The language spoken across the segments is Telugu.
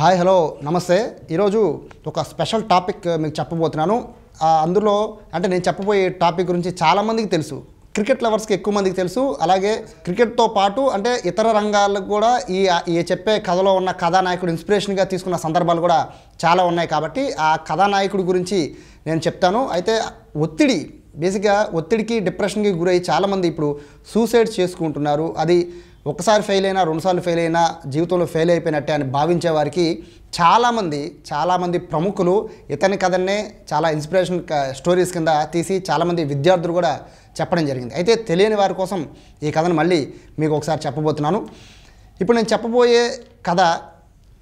హాయ్ హలో నమస్తే ఈరోజు ఒక స్పెషల్ టాపిక్ మీకు చెప్పబోతున్నాను అందులో అంటే నేను చెప్పబోయే టాపిక్ గురించి చాలామందికి తెలుసు క్రికెట్ లవర్స్కి ఎక్కువ మందికి తెలుసు అలాగే క్రికెట్తో పాటు అంటే ఇతర రంగాలకు కూడా ఈ ఈ చెప్పే కథలో ఉన్న కథానాయకుడు ఇన్స్పిరేషన్గా తీసుకున్న సందర్భాలు కూడా చాలా ఉన్నాయి కాబట్టి ఆ కథానాయకుడి గురించి నేను చెప్తాను అయితే ఒత్తిడి బేసిక్గా ఒత్తిడికి డిప్రెషన్కి గురై చాలామంది ఇప్పుడు సూసైడ్ చేసుకుంటున్నారు అది ఒకసారి ఫెయిల్ అయినా రెండుసార్లు ఫెయిల్ అయినా జీవితంలో ఫెయిల్ అయిపోయినట్టే అని భావించే వారికి చాలామంది చాలామంది ప్రముఖులు ఇతని కథన్నే చాలా ఇన్స్పిరేషన్ స్టోరీస్ కింద తీసి చాలామంది విద్యార్థులు కూడా చెప్పడం జరిగింది అయితే తెలియని వారి కోసం ఈ కథను మళ్ళీ మీకు ఒకసారి చెప్పబోతున్నాను ఇప్పుడు నేను చెప్పబోయే కథ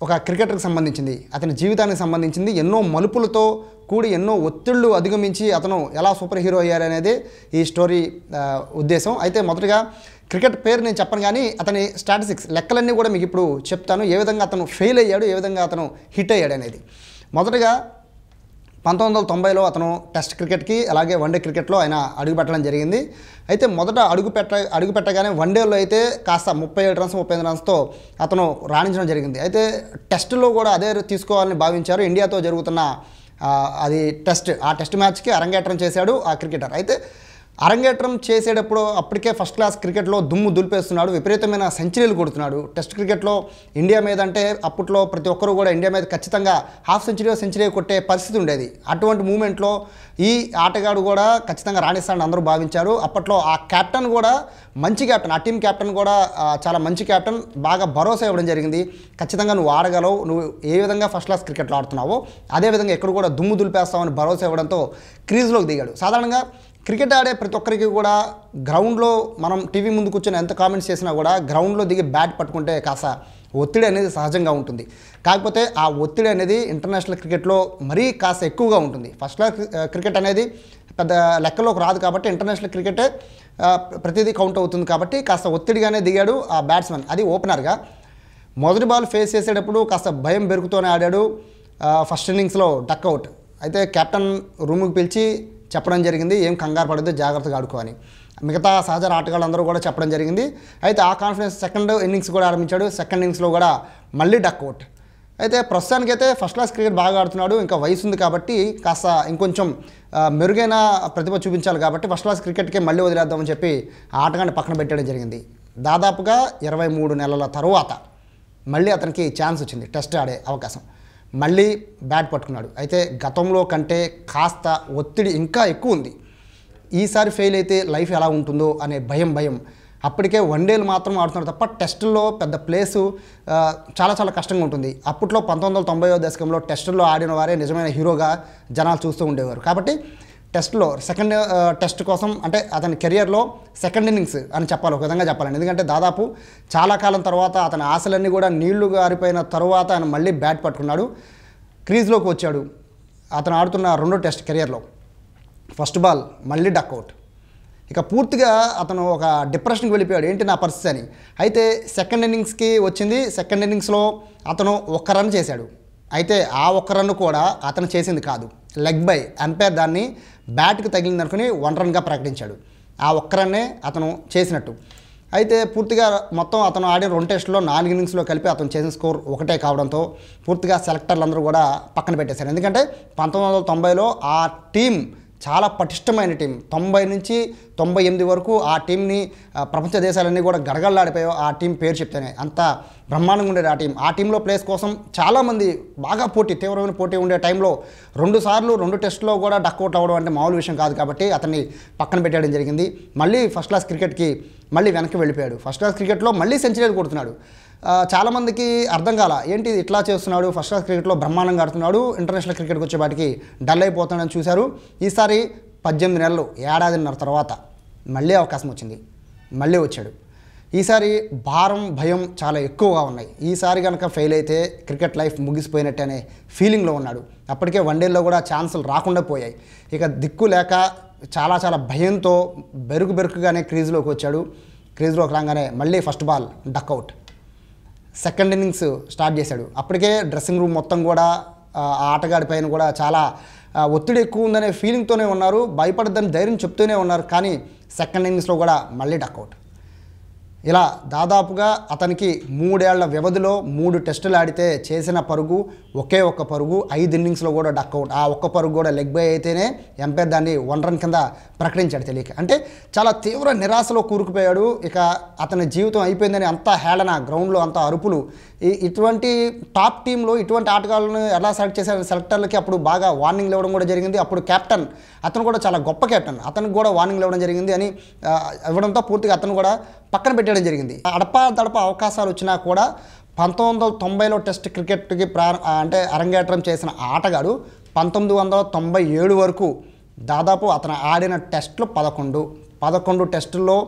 ఒక క్రికెటర్కి సంబంధించింది అతని జీవితానికి సంబంధించింది ఎన్నో మలుపులతో కూడి ఎన్నో ఒత్తిళ్లు అధిగమించి అతను ఎలా సూపర్ హీరో అయ్యారనేది ఈ స్టోరీ ఉద్దేశం అయితే మొదటగా క్రికెట్ పేరు నేను చెప్పను కానీ అతని స్టాటిస్టిక్స్ లెక్కలన్నీ కూడా మీకు ఇప్పుడు చెప్తాను ఏ విధంగా అతను ఫెయిల్ అయ్యాడు ఏ విధంగా అతను హిట్ అయ్యాడు అనేది మొదటగా పంతొమ్మిది వందల తొంభైలో అతను టెస్ట్ క్రికెట్కి అలాగే వన్డే క్రికెట్లో ఆయన అడుగుపెట్టడం జరిగింది అయితే మొదట అడుగు పెట్ట అడుగు పెట్టగానే వన్డేలో అయితే కాస్త ముప్పై ఏడు రన్స్ ముప్పై ఎనిమిది రన్స్తో అతను రాణించడం జరిగింది అయితే టెస్ట్లో కూడా అదే తీసుకోవాలని భావించారు ఇండియాతో జరుగుతున్న అది టెస్ట్ ఆ టెస్ట్ మ్యాచ్కి అరంగేట్రం చేశాడు ఆ క్రికెటర్ అయితే అరంగేట్రం చేసేటప్పుడు అప్పటికే ఫస్ట్ క్లాస్ క్రికెట్లో దుమ్ము దులిపేస్తున్నాడు విపరీతమైన సెంచరీలు కొడుతున్నాడు టెస్ట్ క్రికెట్లో ఇండియా మీద అంటే అప్పట్లో ప్రతి ఒక్కరూ కూడా ఇండియా మీద ఖచ్చితంగా హాఫ్ సెంచరీ సెంచరీ కొట్టే పరిస్థితి ఉండేది అటువంటి మూమెంట్లో ఈ ఆటగాడు కూడా ఖచ్చితంగా రాణిస్తాడని అందరూ భావించారు అప్పట్లో ఆ కెప్టెన్ కూడా మంచి కెప్టెన్ ఆ టీం కెప్టెన్ కూడా చాలా మంచి కెప్టెన్ బాగా భరోసా ఇవ్వడం జరిగింది ఖచ్చితంగా నువ్వు ఆడగలవు నువ్వు ఏ విధంగా ఫస్ట్ క్లాస్ క్రికెట్లో ఆడుతున్నావో అదేవిధంగా ఎక్కడ కూడా దుమ్ము దులిపేస్తావని భరోసా ఇవ్వడంతో క్రీజ్లోకి దిగాడు సాధారణంగా క్రికెట్ ఆడే ప్రతి ఒక్కరికి కూడా గ్రౌండ్లో మనం టీవీ ముందు కూర్చొని ఎంత కామెంట్స్ చేసినా కూడా గ్రౌండ్లో దిగి బ్యాట్ పట్టుకుంటే కాస్త ఒత్తిడి అనేది సహజంగా ఉంటుంది కాకపోతే ఆ ఒత్తిడి అనేది ఇంటర్నేషనల్ క్రికెట్లో మరీ కాస్త ఎక్కువగా ఉంటుంది ఫస్ట్ క్రికెట్ అనేది పెద్ద లెక్కలోకి రాదు కాబట్టి ఇంటర్నేషనల్ క్రికెటే ప్రతిదీ కౌంట్ అవుతుంది కాబట్టి కాస్త ఒత్తిడిగానే దిగాడు ఆ బ్యాట్స్మెన్ అది ఓపెనర్గా మొదటి బాల్ ఫేస్ చేసేటప్పుడు కాస్త భయం పెరుగుతూనే ఆడాడు ఫస్ట్ ఇన్నింగ్స్లో డక్అవుట్ అయితే కెప్టెన్ రూమ్కి పిలిచి చెప్పడం జరిగింది ఏం కంగారు పడద్దు జాగ్రత్తగా అని మిగతా సహజ ఆటగాళ్ళందరూ కూడా చెప్పడం జరిగింది అయితే ఆ కాన్ఫిడెన్స్ సెకండ్ ఇన్నింగ్స్ కూడా ఆరంభించాడు సెకండ్ ఇన్నింగ్స్లో కూడా మళ్ళీ డక్అవుట్ అయితే అయితే ఫస్ట్ క్లాస్ క్రికెట్ బాగా ఆడుతున్నాడు ఇంకా వయసు ఉంది కాబట్టి కాస్త ఇంకొంచెం మెరుగైన ప్రతిభ చూపించాలి కాబట్టి ఫస్ట్ క్లాస్ క్రికెట్కే మళ్ళీ వదిలేద్దామని చెప్పి ఆటగాన్ని పక్కన పెట్టడం జరిగింది దాదాపుగా ఇరవై మూడు నెలల తర్వాత మళ్ళీ అతనికి ఛాన్స్ వచ్చింది టెస్ట్ ఆడే అవకాశం మళ్ళీ బ్యాట్ పట్టుకున్నాడు అయితే గతంలో కంటే కాస్త ఒత్తిడి ఇంకా ఎక్కువ ఉంది ఈసారి ఫెయిల్ అయితే లైఫ్ ఎలా ఉంటుందో అనే భయం భయం అప్పటికే వన్ డేలు మాత్రం ఆడుతున్నారు తప్ప టెస్టుల్లో పెద్ద ప్లేసు చాలా చాలా కష్టంగా ఉంటుంది అప్పట్లో పంతొమ్మిది వందల తొంభైవ దశకంలో టెస్టుల్లో ఆడిన వారే నిజమైన హీరోగా జనాలు చూస్తూ ఉండేవారు కాబట్టి టెస్ట్లో సెకండ్ టెస్ట్ కోసం అంటే అతని కెరియర్లో సెకండ్ ఇన్నింగ్స్ అని చెప్పాలి ఒక విధంగా చెప్పాలని ఎందుకంటే దాదాపు చాలా కాలం తర్వాత అతని ఆశలన్నీ కూడా నీళ్లు గారిపోయిన తర్వాత ఆయన మళ్ళీ బ్యాట్ పట్టుకున్నాడు క్రీజ్లోకి వచ్చాడు అతను ఆడుతున్న రెండో టెస్ట్ కెరియర్లో ఫస్ట్ బాల్ మళ్ళీ డక్అవుట్ ఇక పూర్తిగా అతను ఒక డిప్రెషన్కి వెళ్ళిపోయాడు ఏంటి నా పరిస్థితి అని అయితే సెకండ్ ఇన్నింగ్స్కి వచ్చింది సెకండ్ ఇన్నింగ్స్లో అతను ఒక్క రన్ చేశాడు అయితే ఆ ఒక్క రన్ కూడా అతను చేసింది కాదు లెగ్ బై అంపైర్ దాన్ని బ్యాట్కి తగిలిందనుకుని వన్ రన్గా ప్రకటించాడు ఆ ఒక్క రన్నే అతను చేసినట్టు అయితే పూర్తిగా మొత్తం అతను ఆడిన రెండు టెస్టులో నాలుగు ఇన్నింగ్స్లో కలిపి అతను చేసిన స్కోర్ ఒకటే కావడంతో పూర్తిగా సెలెక్టర్లు అందరూ కూడా పక్కన పెట్టేశారు ఎందుకంటే పంతొమ్మిది వందల తొంభైలో ఆ టీం చాలా పటిష్టమైన టీం తొంభై నుంచి తొంభై ఎనిమిది వరకు ఆ టీంని ప్రపంచ దేశాలన్నీ కూడా గడగల్లాడిపోయా ఆ టీం పేరు చెప్తేనే అంత బ్రహ్మాండంగా ఉండేది ఆ టీం ఆ టీంలో ప్లేస్ కోసం చాలామంది బాగా పోటీ తీవ్రమైన పోటీ ఉండే టైంలో రెండు సార్లు రెండు టెస్ట్లో కూడా డక్అట్ అవ్వడం అంటే మామూలు విషయం కాదు కాబట్టి అతన్ని పక్కన పెట్టడం జరిగింది మళ్ళీ ఫస్ట్ క్లాస్ క్రికెట్కి మళ్ళీ వెనక్కి వెళ్ళిపోయాడు ఫస్ట్ క్లాస్ క్రికెట్లో మళ్ళీ సెంచరీలు కొడుతున్నాడు చాలామందికి అర్థం కాల ఏంటి ఇట్లా చేస్తున్నాడు ఫస్ట్ క్లాస్ క్రికెట్లో బ్రహ్మాండంగా ఆడుతున్నాడు ఇంటర్నేషనల్ క్రికెట్కి వచ్చేవాటికి డల్ అయిపోతాడని చూశారు ఈసారి పద్దెనిమిది నెలలు ఏడాదిన్నర తర్వాత మళ్ళీ అవకాశం వచ్చింది మళ్ళీ వచ్చాడు ఈసారి భారం భయం చాలా ఎక్కువగా ఉన్నాయి ఈసారి కనుక ఫెయిల్ అయితే క్రికెట్ లైఫ్ ముగిసిపోయినట్టు అనే ఫీలింగ్లో ఉన్నాడు అప్పటికే డేలో కూడా ఛాన్సులు రాకుండా పోయాయి ఇక దిక్కు లేక చాలా చాలా భయంతో బెరుకు బెరుకుగానే క్రీజ్లోకి వచ్చాడు క్రీజ్లోకి రాగానే మళ్ళీ first ball duck out second innings start చేశాడు అప్పటికే డ్రెస్సింగ్ రూమ్ మొత్తం కూడా ఆ ఆటగాడి పైన కూడా చాలా ఒత్తిడి ఎక్కువ ఉందనే ఫీలింగ్తోనే ఉన్నారు భయపడద్దని ధైర్యం చెప్తూనే ఉన్నారు కానీ సెకండ్ ఇన్నింగ్స్లో కూడా మళ్ళీ డక్అవుట్ ఇలా దాదాపుగా అతనికి మూడేళ్ల వ్యవధిలో మూడు టెస్టులు ఆడితే చేసిన పరుగు ఒకే ఒక్క పరుగు ఐదు ఇన్నింగ్స్లో కూడా డక్అవుట్ ఆ ఒక్క పరుగు కూడా లెగ్ బై అయితేనే ఎంపైర్ దాన్ని వన్ రన్ కింద ప్రకటించాడు తెలియక అంటే చాలా తీవ్ర నిరాశలో కూరుకుపోయాడు ఇక అతని జీవితం అయిపోయిందని అంత హేళన గ్రౌండ్లో అంత అరుపులు ఇటువంటి టాప్ టీంలో ఇటువంటి ఆటగాళ్ళను ఎలా సెలెక్ట్ చేశారు సెలెక్టర్లకి అప్పుడు బాగా వార్నింగ్లు ఇవ్వడం కూడా జరిగింది అప్పుడు కెప్టెన్ అతను కూడా చాలా గొప్ప కెప్టెన్ అతనికి కూడా వార్నింగ్లు ఇవ్వడం జరిగింది అని ఇవ్వడంతో పూర్తిగా అతను కూడా పక్కన పెట్టడం జరిగింది అడపా తడప అవకాశాలు వచ్చినా కూడా పంతొమ్మిది వందల తొంభైలో టెస్ట్ క్రికెట్కి ప్రారం అంటే అరంగేట్రం చేసిన ఆటగాడు పంతొమ్మిది వందల తొంభై ఏడు వరకు దాదాపు అతను ఆడిన టెస్టులు పదకొండు పదకొండు టెస్టుల్లో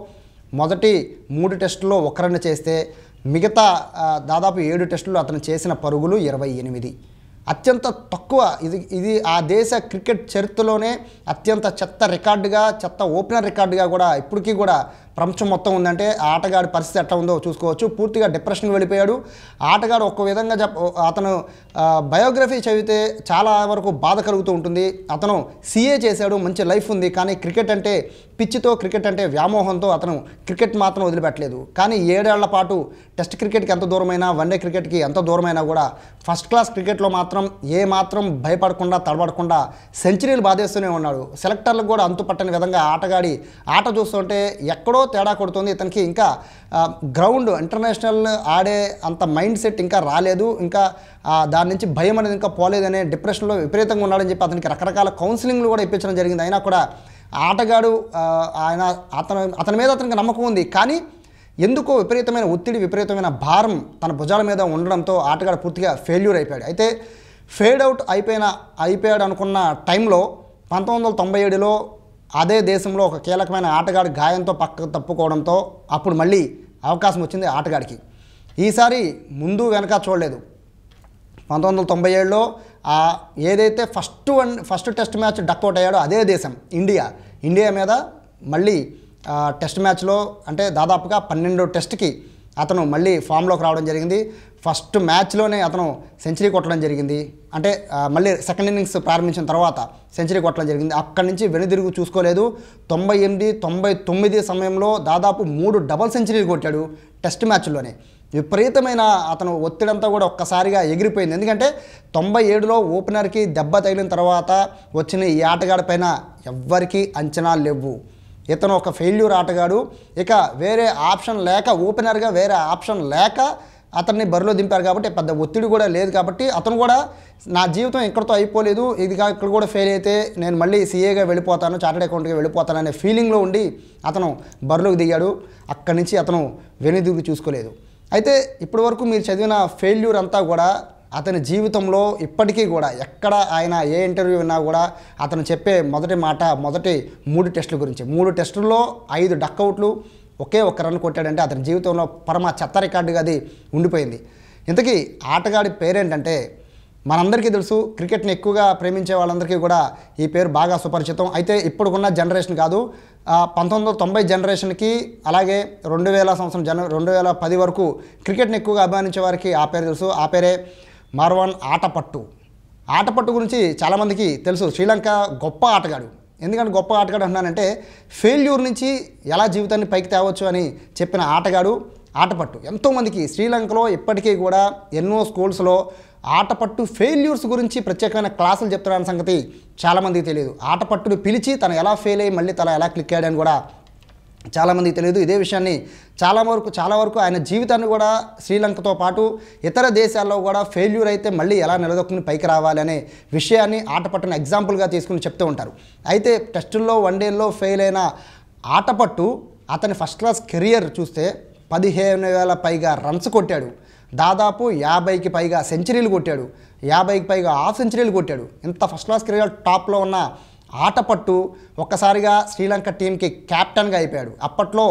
మొదటి మూడు టెస్టుల్లో ఒకరిని చేస్తే మిగతా దాదాపు ఏడు టెస్టులు అతను చేసిన పరుగులు ఇరవై ఎనిమిది అత్యంత తక్కువ ఇది ఇది ఆ దేశ క్రికెట్ చరిత్రలోనే అత్యంత చెత్త రికార్డుగా చెత్త ఓపెనర్ రికార్డుగా కూడా ఇప్పటికీ కూడా ప్రపంచం మొత్తం ఉందంటే ఆటగాడి పరిస్థితి ఎట్లా ఉందో చూసుకోవచ్చు పూర్తిగా డిప్రెషన్కి వెళ్ళిపోయాడు ఆటగాడు ఒక విధంగా చెప్ప అతను బయోగ్రఫీ చదివితే చాలా వరకు బాధ కలుగుతూ ఉంటుంది అతను సీఏ చేశాడు మంచి లైఫ్ ఉంది కానీ క్రికెట్ అంటే పిచ్చితో క్రికెట్ అంటే వ్యామోహంతో అతను క్రికెట్ మాత్రం వదిలిపెట్టలేదు కానీ ఏడేళ్ల పాటు టెస్ట్ క్రికెట్కి ఎంత దూరమైనా వన్డే క్రికెట్కి ఎంత దూరమైనా కూడా ఫస్ట్ క్లాస్ క్రికెట్లో మాత్రం ఏ మాత్రం భయపడకుండా తడబడకుండా సెంచరీలు బాధేస్తూనే ఉన్నాడు సెలెక్టర్లకు కూడా అంతుపట్టని విధంగా ఆటగాడి ఆట చూస్తుంటే ఎక్కడో ఎక్కడో తేడా కొడుతుంది ఇతనికి ఇంకా గ్రౌండ్ ఇంటర్నేషనల్ ఆడే అంత మైండ్ సెట్ ఇంకా రాలేదు ఇంకా దాని నుంచి భయం అనేది ఇంకా పోలేదనే డిప్రెషన్లో విపరీతంగా ఉన్నాడని చెప్పి అతనికి రకరకాల కౌన్సిలింగ్లు కూడా ఇప్పించడం జరిగింది అయినా కూడా ఆటగాడు ఆయన అతను అతని మీద అతనికి నమ్మకం ఉంది కానీ ఎందుకో విపరీతమైన ఒత్తిడి విపరీతమైన భారం తన భుజాల మీద ఉండడంతో ఆటగాడు పూర్తిగా ఫెయిల్యూర్ అయిపోయాడు అయితే ఫేడ్ అవుట్ అయిపోయిన అయిపోయాడు అనుకున్న టైంలో పంతొమ్మిది వందల తొంభై ఏడులో అదే దేశంలో ఒక కీలకమైన ఆటగాడు గాయంతో పక్కకు తప్పుకోవడంతో అప్పుడు మళ్ళీ అవకాశం వచ్చింది ఆటగాడికి ఈసారి ముందు వెనక చూడలేదు పంతొమ్మిది వందల తొంభై ఏడులో ఏదైతే first one first test match duck out అయ్యాడో అదే దేశం ఇండియా ఇండియా మీద మళ్ళీ టెస్ట్ మ్యాచ్లో అంటే దాదాపుగా పన్నెండు టెస్ట్కి అతను మళ్ళీ ఫామ్లోకి రావడం జరిగింది ఫస్ట్ మ్యాచ్లోనే అతను సెంచరీ కొట్టడం జరిగింది అంటే మళ్ళీ సెకండ్ ఇన్నింగ్స్ ప్రారంభించిన తర్వాత సెంచరీ కొట్టడం జరిగింది అక్కడి నుంచి వెనుదిరుగు చూసుకోలేదు తొంభై ఎనిమిది తొంభై తొమ్మిది సమయంలో దాదాపు మూడు డబల్ సెంచరీలు కొట్టాడు టెస్ట్ మ్యాచ్లోనే విపరీతమైన అతను ఒత్తిడంతా కూడా ఒక్కసారిగా ఎగిరిపోయింది ఎందుకంటే తొంభై ఏడులో ఓపెనర్కి దెబ్బ తగిలిన తర్వాత వచ్చిన ఈ ఆటగాడి పైన ఎవ్వరికీ అంచనా లేవు ఇతను ఒక ఫెయిల్యూర్ ఆటగాడు ఇక వేరే ఆప్షన్ లేక ఓపెనర్గా వేరే ఆప్షన్ లేక అతన్ని బరిలో దింపారు కాబట్టి పెద్ద ఒత్తిడి కూడా లేదు కాబట్టి అతను కూడా నా జీవితం ఇక్కడతో అయిపోలేదు ఇది ఇక్కడ కూడా ఫెయిల్ అయితే నేను మళ్ళీ సీఏగా వెళ్ళిపోతాను చార్టెడ్ అకౌంట్గా వెళ్ళిపోతాను అనే ఫీలింగ్లో ఉండి అతను బరిలోకి దిగాడు అక్కడి నుంచి అతను వెనుదిరుగు చూసుకోలేదు అయితే ఇప్పటి వరకు మీరు చదివిన ఫెయిల్యూర్ అంతా కూడా అతని జీవితంలో ఇప్పటికీ కూడా ఎక్కడ ఆయన ఏ ఇంటర్వ్యూ ఉన్నా కూడా అతను చెప్పే మొదటి మాట మొదటి మూడు టెస్టుల గురించి మూడు టెస్టుల్లో ఐదు డక్అవుట్లు ఒకే ఒక్క రన్ కొట్టాడంటే అతని జీవితంలో పరమ చెత్త రికార్డుగా అది ఉండిపోయింది ఇంతకీ ఆటగాడి పేరేంటంటే మనందరికీ తెలుసు క్రికెట్ని ఎక్కువగా ప్రేమించే వాళ్ళందరికీ కూడా ఈ పేరు బాగా సుపరిచితం అయితే ఇప్పుడున్న జనరేషన్ కాదు పంతొమ్మిది వందల తొంభై జనరేషన్కి అలాగే రెండు వేల సంవత్సరం జన రెండు వేల పది వరకు క్రికెట్ని ఎక్కువగా అభిమానించే వారికి ఆ పేరు తెలుసు ఆ పేరే మార్వాన్ ఆటపట్టు ఆటపట్టు గురించి చాలామందికి తెలుసు శ్రీలంక గొప్ప ఆటగాడు ఎందుకంటే గొప్ప ఆటగాడు అంటున్నానంటే ఫెయిల్యూర్ నుంచి ఎలా జీవితాన్ని పైకి తేవచ్చు అని చెప్పిన ఆటగాడు ఆటపట్టు ఎంతోమందికి శ్రీలంకలో ఇప్పటికీ కూడా ఎన్నో స్కూల్స్లో ఆటపట్టు ఫెయిల్యూర్స్ గురించి ప్రత్యేకమైన క్లాసులు చెప్తున్నారన్న సంగతి చాలామందికి తెలియదు ఆటపట్టును పిలిచి తను ఎలా ఫెయిల్ అయ్యి మళ్ళీ తన ఎలా క్లిక్ అయ్యాడని కూడా చాలామందికి తెలియదు ఇదే విషయాన్ని చాలా వరకు చాలా వరకు ఆయన జీవితాన్ని కూడా శ్రీలంకతో పాటు ఇతర దేశాల్లో కూడా ఫెయిల్యూర్ అయితే మళ్ళీ ఎలా నిలదొక్కుని పైకి రావాలి అనే విషయాన్ని ఆటపట్టును ఎగ్జాంపుల్గా తీసుకుని చెప్తూ ఉంటారు అయితే టెస్టుల్లో వన్డేల్లో ఫెయిల్ అయిన ఆటపట్టు అతని ఫస్ట్ క్లాస్ కెరియర్ చూస్తే పదిహేను వేల పైగా రన్స్ కొట్టాడు దాదాపు యాభైకి పైగా సెంచరీలు కొట్టాడు యాభైకి పైగా హాఫ్ సెంచరీలు కొట్టాడు ఇంత ఫస్ట్ క్లాస్ కెరియర్ టాప్లో ఉన్న ఆటపట్టు ఒక్కసారిగా శ్రీలంక టీంకి క్యాప్టెన్గా అయిపోయాడు అప్పట్లో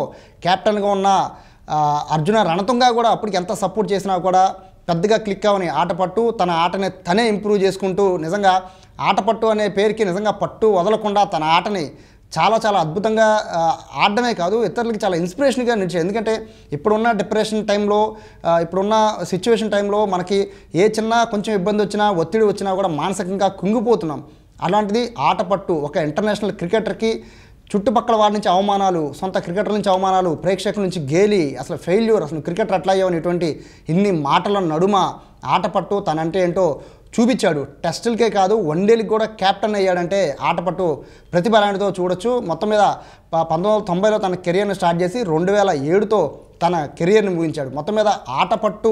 క్యాప్టెన్గా ఉన్న అర్జున రణతుంగ కూడా అప్పటికి ఎంత సపోర్ట్ చేసినా కూడా పెద్దగా క్లిక్ అవని ఆటపట్టు తన ఆటని తనే ఇంప్రూవ్ చేసుకుంటూ నిజంగా ఆటపట్టు అనే పేరుకి నిజంగా పట్టు వదలకుండా తన ఆటని చాలా చాలా అద్భుతంగా ఆడడమే కాదు ఇతరులకి చాలా ఇన్స్పిరేషన్గా నిలిచాయి ఎందుకంటే ఇప్పుడున్న డిప్రెషన్ టైంలో ఇప్పుడున్న సిచ్యువేషన్ టైంలో మనకి ఏ చిన్న కొంచెం ఇబ్బంది వచ్చినా ఒత్తిడి వచ్చినా కూడా మానసికంగా కుంగిపోతున్నాం అలాంటిది ఆట పట్టు ఒక ఇంటర్నేషనల్ క్రికెటర్కి చుట్టుపక్కల వాడి నుంచి అవమానాలు సొంత క్రికెటర్ నుంచి అవమానాలు ప్రేక్షకుల నుంచి గేలి అసలు ఫెయిల్యూర్ అసలు క్రికెటర్ అట్లా అయ్యేవనేటువంటి ఇన్ని మాటల నడుమ ఆటపట్టు తనంటే ఏంటో చూపించాడు టెస్టులకే కాదు వన్డేలకు కూడా క్యాప్టెన్ అయ్యాడంటే ఆటపట్టు ప్రతిభలాంటితో చూడొచ్చు మొత్తం మీద పంతొమ్మిది వందల తొంభైలో తన కెరియర్ను స్టార్ట్ చేసి రెండు వేల ఏడుతో తన కెరియర్ని ముగించాడు మొత్తం మీద ఆటపట్టు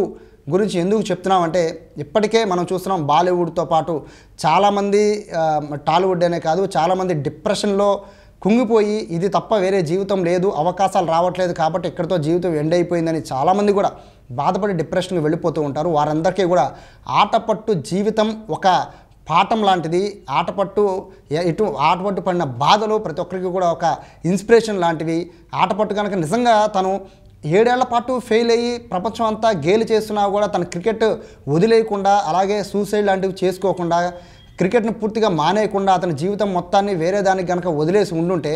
గురించి ఎందుకు చెప్తున్నామంటే ఇప్పటికే మనం చూస్తున్నాం బాలీవుడ్తో పాటు చాలామంది టాలీవుడ్ అనే కాదు చాలామంది డిప్రెషన్లో కుంగిపోయి ఇది తప్ప వేరే జీవితం లేదు అవకాశాలు రావట్లేదు కాబట్టి ఇక్కడితో జీవితం ఎండ్ అయిపోయిందని చాలామంది కూడా బాధపడి డిప్రెషన్కి వెళ్ళిపోతూ ఉంటారు వారందరికీ కూడా ఆటపట్టు జీవితం ఒక పాఠం లాంటిది ఆటపట్టు ఎటు ఆటపట్టు పడిన బాధలు ప్రతి ఒక్కరికి కూడా ఒక ఇన్స్పిరేషన్ లాంటివి ఆటపట్టు కనుక నిజంగా తను ఏడేళ్ల పాటు ఫెయిల్ అయ్యి ప్రపంచం అంతా గేలు చేస్తున్నా కూడా తన క్రికెట్ వదిలేయకుండా అలాగే సూసైడ్ లాంటివి చేసుకోకుండా క్రికెట్ను పూర్తిగా మానేయకుండా అతని జీవితం మొత్తాన్ని వేరే దానికి కనుక వదిలేసి ఉండుంటే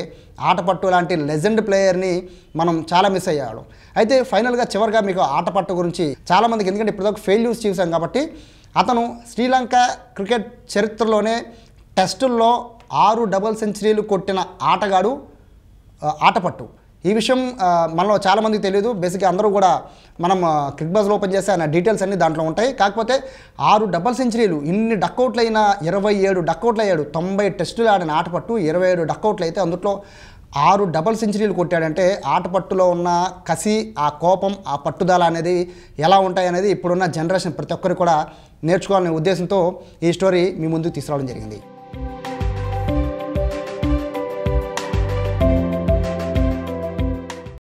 ఆటపట్టు లాంటి లెజెండ్ ప్లేయర్ని మనం చాలా మిస్ అయ్యాడు అయితే ఫైనల్గా చివరిగా మీకు ఆటపట్టు గురించి చాలామందికి ఎందుకంటే ఇప్పటిదాకా ఫెయిల్యూస్ చూసాం కాబట్టి అతను శ్రీలంక క్రికెట్ చరిత్రలోనే టెస్టుల్లో ఆరు డబుల్ సెంచరీలు కొట్టిన ఆటగాడు ఆటపట్టు ఈ విషయం మనలో చాలామందికి తెలియదు బేసిక్గా అందరూ కూడా మనం క్రిక్ ఓపెన్ చేస్తే ఆయన డీటెయిల్స్ అన్నీ దాంట్లో ఉంటాయి కాకపోతే ఆరు డబల్ సెంచరీలు ఇన్ని డక్అవుట్లు అయినా ఇరవై ఏడు డక్అవుట్లు అయ్యాడు తొంభై టెస్టులు ఆడిన ఆటపట్టు ఇరవై ఏడు డక్అవుట్లు అయితే అందుట్లో ఆరు డబల్ సెంచరీలు కొట్టాడంటే ఆటపట్టులో ఉన్న కసి ఆ కోపం ఆ పట్టుదల అనేది ఎలా ఉంటాయనేది ఇప్పుడున్న జనరేషన్ ప్రతి ఒక్కరు కూడా నేర్చుకోవాలనే ఉద్దేశంతో ఈ స్టోరీ మీ ముందుకు తీసుకురావడం జరిగింది